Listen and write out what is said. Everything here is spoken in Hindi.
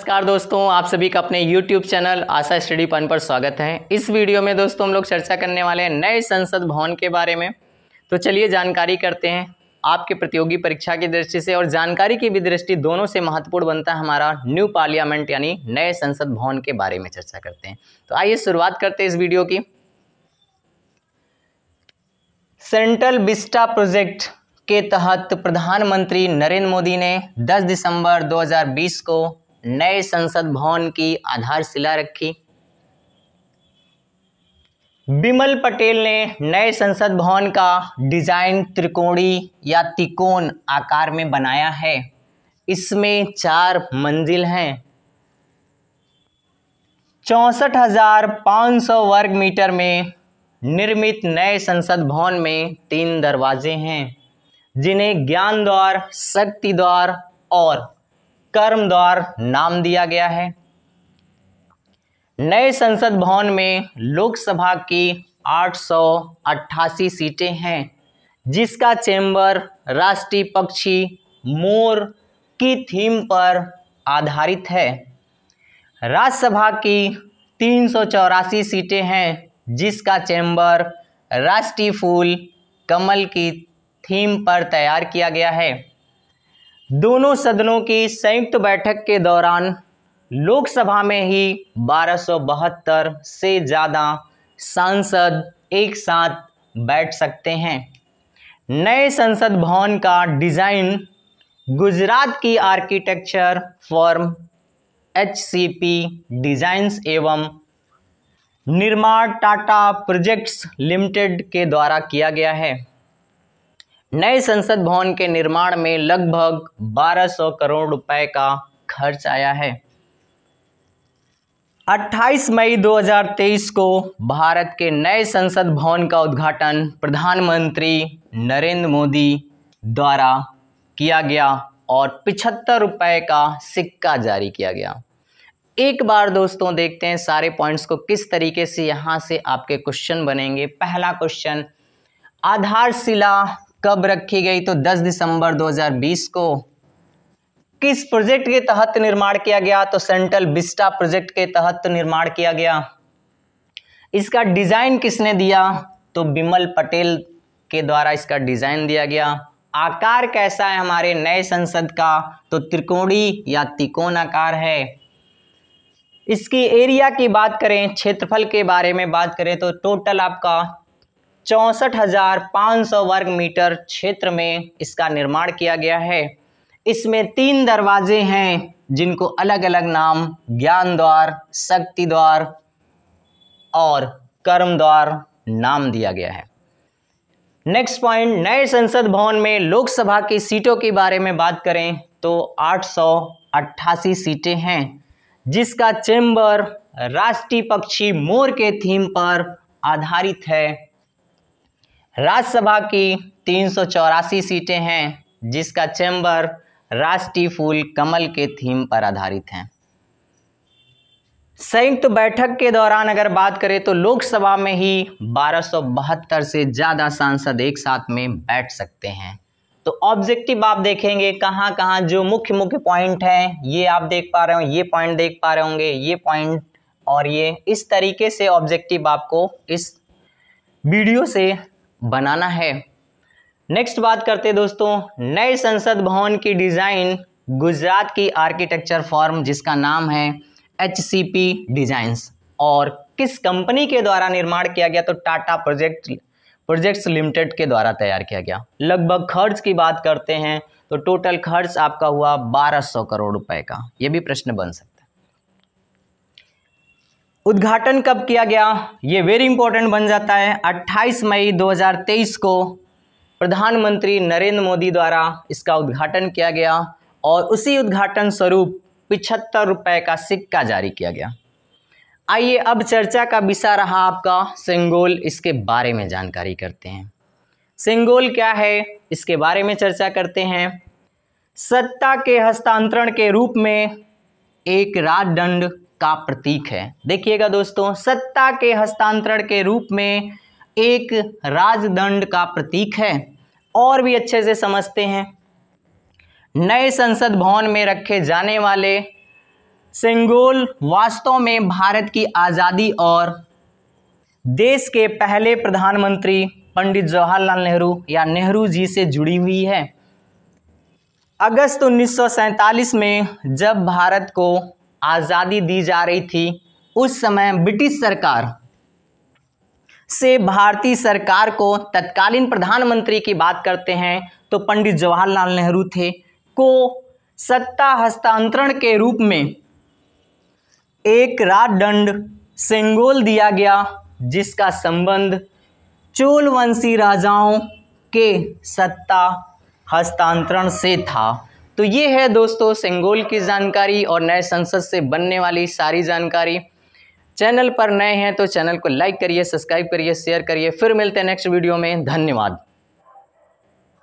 नमस्कार दोस्तों आप सभी का अपने YouTube चैनल आशा स्टडी पन पर स्वागत है इस वीडियो में दोस्तों हम लोग चर्चा करने वाले हैं नए संसद भवन के बारे में तो चलिए जानकारी करते हैं आपके प्रतियोगी परीक्षा की दृष्टि से और जानकारी की भी दृष्टि दोनों से महत्वपूर्ण बनता है हमारा न्यू पार्लियामेंट यानी नए संसद भवन के बारे में चर्चा करते हैं तो आइए शुरुआत करते हैं इस वीडियो की सेंट्रल बिस्टा प्रोजेक्ट के तहत प्रधानमंत्री नरेंद्र मोदी ने 10 दिसंबर 2020 को नए संसद भवन की आधारशिला रखी बिमल पटेल ने नए संसद भवन का डिजाइन त्रिकोणी या तिकोण आकार में बनाया है इसमें चार मंजिल हैं चौंसठ हजार सौ वर्ग मीटर में निर्मित नए संसद भवन में तीन दरवाजे हैं जिन्हें ज्ञान द्वार शक्ति द्वार और कर्म द्वार नाम दिया गया है नए संसद भवन में लोकसभा की 888 सीटें हैं जिसका चैम्बर राष्ट्रीय पक्षी मोर की थीम पर आधारित है राज्यसभा की तीन सीटें हैं जिसका चैम्बर राष्ट्रीय फूल कमल की थीम पर तैयार किया गया है दोनों सदनों की संयुक्त बैठक के दौरान लोकसभा में ही बारह से ज़्यादा सांसद एक साथ बैठ सकते हैं नए संसद भवन का डिज़ाइन गुजरात की architecture form H C P designs एवं निर्माण टाटा प्रोजेक्ट्स लिमिटेड के द्वारा किया गया है नए संसद भवन के निर्माण में लगभग 1200 करोड़ रुपए का खर्च आया है 28 मई 2023 को भारत के नए संसद भवन का उद्घाटन प्रधानमंत्री नरेंद्र मोदी द्वारा किया गया और पिछहत्तर रुपए का सिक्का जारी किया गया एक बार दोस्तों देखते हैं सारे पॉइंट्स को किस तरीके से यहां से आपके क्वेश्चन बनेंगे पहला क्वेश्चन आधारशिला कब रखी गई तो 10 दिसंबर 2020 को किस प्रोजेक्ट के तहत निर्माण किया गया तो सेंट्रल बिस्टा प्रोजेक्ट के तहत निर्माण किया गया इसका डिज़ाइन किसने दिया तो बिमल पटेल के द्वारा इसका डिज़ाइन दिया गया आकार कैसा है हमारे नए संसद का तो त्रिकोणी या तिकोण आकार है इसकी एरिया की बात करें क्षेत्रफल के बारे में बात करें तो टोटल आपका चौंसठ वर्ग मीटर क्षेत्र में इसका निर्माण किया गया है इसमें तीन दरवाजे हैं जिनको अलग अलग नाम ज्ञान द्वार शक्ति द्वार और कर्म द्वार नाम दिया गया है नेक्स्ट पॉइंट नए संसद भवन में लोकसभा की सीटों के बारे में बात करें तो आठ सीटें हैं जिसका चैम्बर राष्ट्रीय पक्षी मोर के थीम पर आधारित है राज्यसभा की तीन सीटें हैं जिसका चैम्बर राष्ट्रीय फूल कमल के थीम पर आधारित हैं संयुक्त तो बैठक के दौरान अगर बात करें तो लोकसभा में ही बारह से ज़्यादा सांसद एक साथ में बैठ सकते हैं तो ऑब्जेक्टिव आप देखेंगे कहाँ कहाँ जो मुख्य मुख्य पॉइंट हैं ये आप देख पा रहे हो ये पॉइंट देख पा रहे होंगे ये पॉइंट और ये इस तरीके से ऑब्जेक्टिव आपको इस वीडियो से बनाना है नेक्स्ट बात करते दोस्तों नए संसद भवन की डिज़ाइन गुजरात की आर्किटेक्चर फॉर्म जिसका नाम है एच सी पी डिज़ाइंस और किस कंपनी के द्वारा निर्माण किया गया तो टाटा प्रोजेक्ट प्रोजेक्ट्स लिमिटेड के द्वारा तैयार किया गया लगभग खर्च की बात करते हैं तो टोटल खर्च आपका हुआ 1200 करोड़ रुपए का ये भी प्रश्न बन सकता है उद्घाटन कब किया गया ये वेरी इंपॉर्टेंट बन जाता है 28 मई 2023 को प्रधानमंत्री नरेंद्र मोदी द्वारा इसका उद्घाटन किया गया और उसी उद्घाटन स्वरूप पिछहत्तर रुपये का सिक्का जारी किया गया आइए अब चर्चा का विषय रहा आपका सिंगोल इसके बारे में जानकारी करते हैं सिंगोल क्या है इसके बारे में चर्चा करते हैं सत्ता के हस्तांतरण के रूप में एक राजदंड का प्रतीक है देखिएगा दोस्तों सत्ता के हस्तांतरण के रूप में एक राजदंड का प्रतीक है और भी अच्छे से समझते हैं नए संसद भवन में रखे जाने वाले सिंगोल वास्तव में भारत की आज़ादी और देश के पहले प्रधानमंत्री पंडित जवाहरलाल नेहरू या नेहरू जी से जुड़ी हुई है अगस्त उन्नीस में जब भारत को आज़ादी दी जा रही थी उस समय ब्रिटिश सरकार से भारतीय सरकार को तत्कालीन प्रधानमंत्री की बात करते हैं तो पंडित जवाहरलाल नेहरू थे को सत्ता हस्तांतरण के रूप में एक राजदंड सेंगोल दिया गया जिसका संबंध चोलवंशी राजाओं के सत्ता हस्तांतरण से था तो ये है दोस्तों सिंगोल की जानकारी और नए संसद से बनने वाली सारी जानकारी चैनल पर नए हैं तो चैनल को लाइक करिए सब्सक्राइब करिए शेयर करिए फिर मिलते हैं नेक्स्ट वीडियो में धन्यवाद